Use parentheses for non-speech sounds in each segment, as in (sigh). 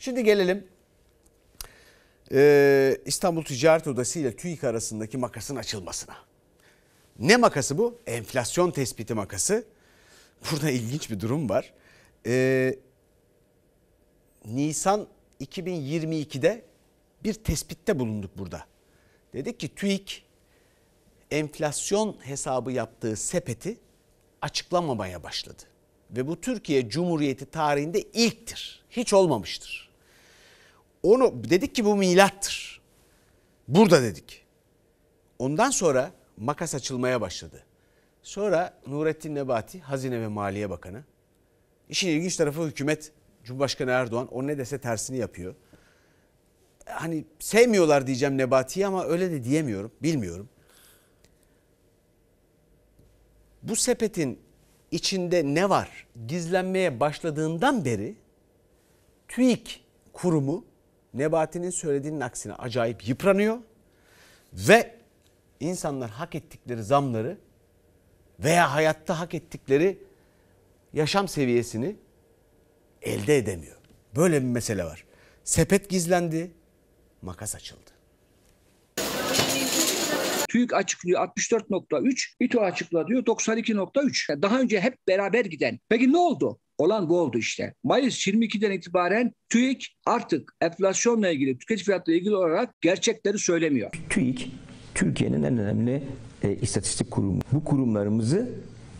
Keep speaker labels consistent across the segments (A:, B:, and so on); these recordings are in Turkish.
A: Şimdi gelelim ee, İstanbul Ticaret Odası ile TÜİK arasındaki makasın açılmasına. Ne makası bu? Enflasyon tespiti makası. Burada ilginç bir durum var. Ee, Nisan 2022'de bir tespitte bulunduk burada. Dedik ki TÜİK enflasyon hesabı yaptığı sepeti açıklamamaya başladı. Ve bu Türkiye Cumhuriyeti tarihinde ilktir. Hiç olmamıştır. Onu dedik ki bu milattır. Burada dedik. Ondan sonra makas açılmaya başladı. Sonra Nurettin Nebati Hazine ve Maliye Bakanı. İşin ilginç tarafı hükümet Cumhurbaşkanı Erdoğan o ne dese tersini yapıyor. Hani sevmiyorlar diyeceğim Nebati'yi ama öyle de diyemiyorum. Bilmiyorum. Bu sepetin içinde ne var gizlenmeye başladığından beri TÜİK kurumu Nebati'nin söylediğinin aksine acayip yıpranıyor ve insanlar hak ettikleri zamları veya hayatta hak ettikleri yaşam seviyesini elde edemiyor. Böyle bir mesele var. Sepet gizlendi, makas açıldı.
B: TÜİK açıklıyor 64.3, İTO açıkla diyor 92.3. daha önce hep beraber giden. Peki ne oldu? olan bu oldu işte. Mayıs 22'den itibaren TÜİK artık enflasyonla ilgili, tüketici fiyatla ilgili olarak gerçekleri söylemiyor. TÜİK Türkiye'nin en önemli e, istatistik kurumu. Bu kurumlarımızı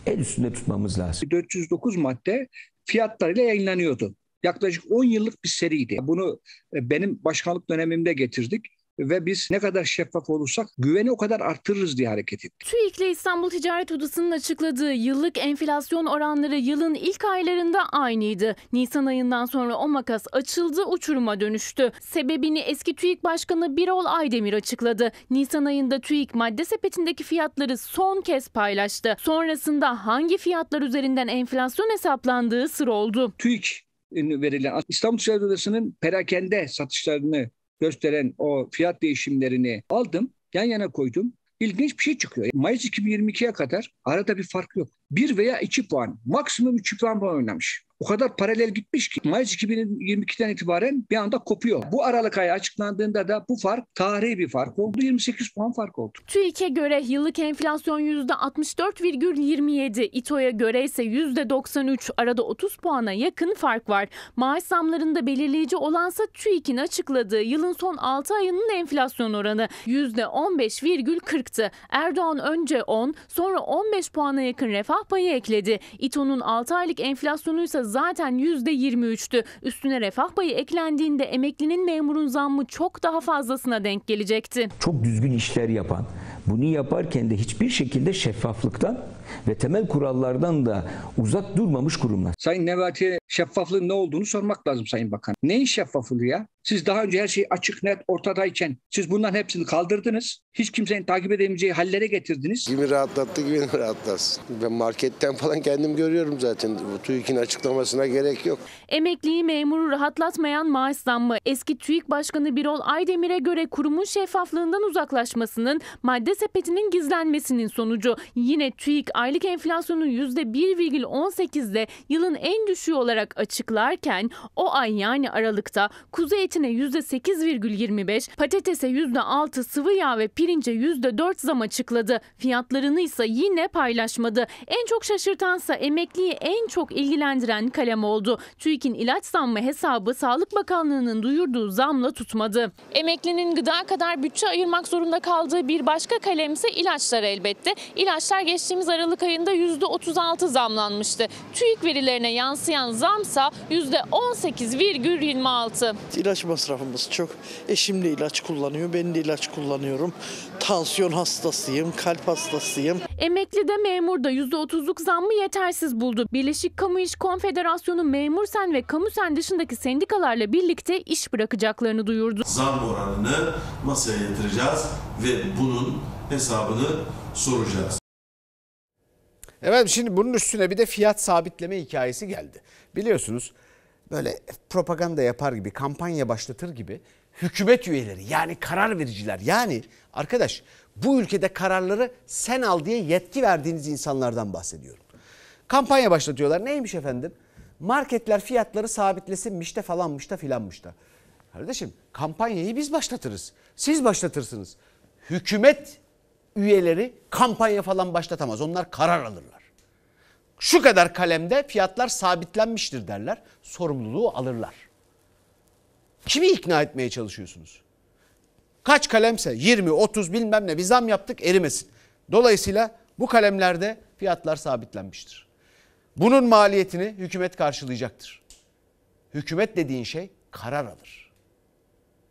B: el üstünde tutmamız lazım. 409 madde fiyatlarıyla yayınlanıyordu. Yaklaşık 10 yıllık bir seriydi. Bunu e, benim başkanlık dönemimde getirdik ve biz ne kadar şeffaf olursak güveni o kadar arttırırız diye hareket ettik.
C: TÜİK'le İstanbul Ticaret Odası'nın açıkladığı yıllık enflasyon oranları yılın ilk aylarında aynıydı. Nisan ayından sonra o makas açıldı, uçuruma dönüştü. Sebebini eski TÜİK Başkanı Birol Aydemir açıkladı. Nisan ayında TÜİK madde sepetindeki fiyatları son kez paylaştı. Sonrasında hangi fiyatlar üzerinden enflasyon hesaplandığı sır oldu. TÜİK
B: verilen İstanbul Ticaret Odası'nın perakende satışlarını gösteren o fiyat değişimlerini aldım, yan yana koydum. İlginç bir şey çıkıyor. Mayıs 2022'ye kadar arada bir fark yok bir veya iki puan. Maksimum üç puan puan oynamış. O kadar paralel gitmiş ki Mayıs 2022'den itibaren bir anda kopuyor. Bu Aralık ayı açıklandığında da bu fark tarihi bir fark oldu. 28
C: puan fark oldu. TÜİK'e göre yıllık enflasyon %64,27. İTO'ya göre ise %93. Arada 30 puana yakın fark var. Maaş zamlarında belirleyici olansa TÜİK'in açıkladığı yılın son 6 ayının enflasyon oranı %15,40'tı. Erdoğan önce 10 sonra 15 puana yakın refah refah payı ekledi. İTO'nun 6 aylık enflasyonu ise zaten %23'tü. Üstüne refah payı eklendiğinde emeklinin memurun zammı çok daha fazlasına denk gelecekti. Çok
B: düzgün işler yapan, bunu yaparken de hiçbir şekilde şeffaflıktan ve temel kurallardan da uzak durmamış kurumlar. Sayın Nebati'ye şeffaflığın ne olduğunu sormak lazım Sayın Bakan. Neyin şeffaflığı ya? Siz daha önce her şey açık, net, ortadayken siz bunların hepsini kaldırdınız. Hiç kimsenin takip edemeyeceği hallere getirdiniz.
A: Kimi rahatlattı, kimi (laughs) rahatlatsın. Ben marketten
B: falan kendim görüyorum zaten. Bu TÜİK'in açıklamasına gerek yok.
C: Emekliyi memuru rahatlatmayan maaş zammı. Eski TÜİK Başkanı Birol Aydemir'e göre kurumun şeffaflığından uzaklaşmasının, madde sepetinin gizlenmesinin sonucu. Yine TÜİK aylık enflasyonu %1,18'de yılın en düşüğü olarak açıklarken o ay yani Aralık'ta Kuzey zeytine %8,25, patatese %6, sıvı yağ ve pirince %4 zam açıkladı. Fiyatlarını ise yine paylaşmadı. En çok şaşırtansa emekliyi en çok ilgilendiren kalem oldu. TÜİK'in ilaç zammı hesabı Sağlık Bakanlığı'nın duyurduğu zamla tutmadı. Emeklinin gıda kadar bütçe ayırmak zorunda kaldığı bir başka kalem ise ilaçlar elbette. İlaçlar geçtiğimiz Aralık ayında %36 zamlanmıştı. TÜİK verilerine yansıyan zamsa %18,26.
A: İlaç ilaç masrafımız çok. Eşim de ilaç kullanıyor, ben de ilaç kullanıyorum. Tansiyon hastasıyım, kalp hastasıyım.
C: Emekli de memur da %30'luk zammı yetersiz buldu. Birleşik Kamu İş Konfederasyonu memursen ve kamusen dışındaki sendikalarla birlikte iş bırakacaklarını duyurdu. Zam
A: oranını masaya yatıracağız ve bunun hesabını soracağız.
C: Evet şimdi bunun
A: üstüne bir de fiyat sabitleme hikayesi geldi. Biliyorsunuz böyle propaganda yapar gibi, kampanya başlatır gibi hükümet üyeleri yani karar vericiler yani arkadaş bu ülkede kararları sen al diye yetki verdiğiniz insanlardan bahsediyorum. Kampanya başlatıyorlar. Neymiş efendim? Marketler fiyatları sabitlesinmiş de falanmış da filanmış da. Kardeşim kampanyayı biz başlatırız. Siz başlatırsınız. Hükümet üyeleri kampanya falan başlatamaz. Onlar karar alırlar şu kadar kalemde fiyatlar sabitlenmiştir derler. Sorumluluğu alırlar. Kimi ikna etmeye çalışıyorsunuz? Kaç kalemse 20, 30 bilmem ne bir zam yaptık erimesin. Dolayısıyla bu kalemlerde fiyatlar sabitlenmiştir. Bunun maliyetini hükümet karşılayacaktır. Hükümet dediğin şey karar alır.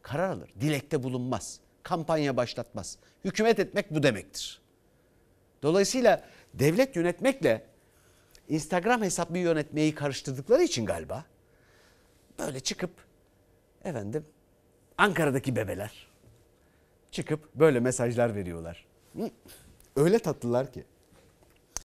A: Karar alır. Dilekte bulunmaz. Kampanya başlatmaz. Hükümet etmek bu demektir. Dolayısıyla devlet yönetmekle Instagram hesabı yönetmeyi karıştırdıkları için galiba böyle çıkıp efendim Ankara'daki bebeler çıkıp böyle mesajlar veriyorlar. Öyle tatlılar ki.